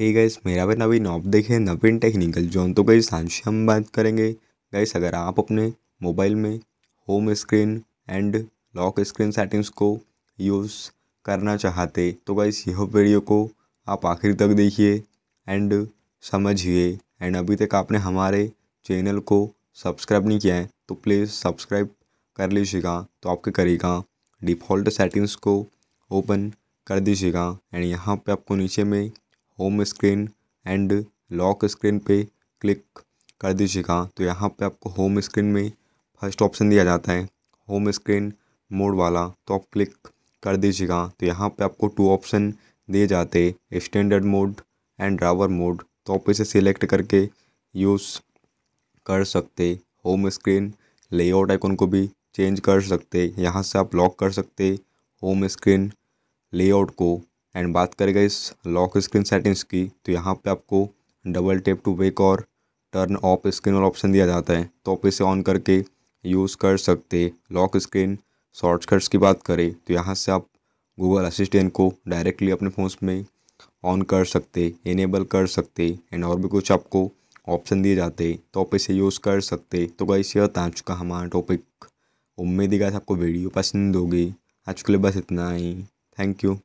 hey guys मेरा भी नवीन op देखें नवीन टेक्निकल जोन तो गई सांझ हम बात करेंगे गाइस अगर आप अपने मोबाइल में home screen and lock screen settings को यूज़ करना चाहते तो गाइस यह वीडियो को आप आखिर तक देखिए एंड समझिए एंड अभी तक आपने हमारे चैनल को सब्सक्राइब नहीं किया है तो प्लीज़ सब्सक्राइब कर लीजिएगा तो आपके करेगा डिफ़ॉल्ट सेटिंग्स को ओपन कर दीजिएगा एंड यहाँ पे आपको नीचे में home screen and lock screen पे क्लिक कर दीजिएगा तो यहाँ पे आपको होम स्क्रीन में फर्स्ट ऑप्शन दिया जाता है होम स्क्रीन मोड वाला तो आप क्लिक कर दीजिएगा तो यहाँ पे आपको टू ऑप्शन दिए जाते standard mode and drawer mode तो आप इसे सिलेक्ट करके यूज़ कर सकते होम स्क्रीन लेआउट आइकन को भी चेंज कर सकते यहाँ से आप लॉक कर सकते होम स्क्रीन लेआउट को एंड बात करेगा इस लॉक स्क्रीन सेटिंग्स की तो यहाँ पे आपको डबल टेप टू वेक और टर्न ऑफ स्क्रीन और ऑप्शन दिया जाता है तो आप इसे ऑन करके यूज़ कर सकते लॉक स्क्रीन शॉर्टकट्स की बात करें तो यहाँ से आप गूगल असिस्टेंट को डायरेक्टली अपने फ़ोन में ऑन कर सकते इनेबल कर सकते एंड और भी कुछ आपको ऑप्शन दिए जाते तो आप इसे यूज़ कर सकते तो गई से आ चुका हमारा टॉपिक उम्मीद ही है आपको वीडियो पसंद होगी आज के लिए बस इतना ही थैंक यू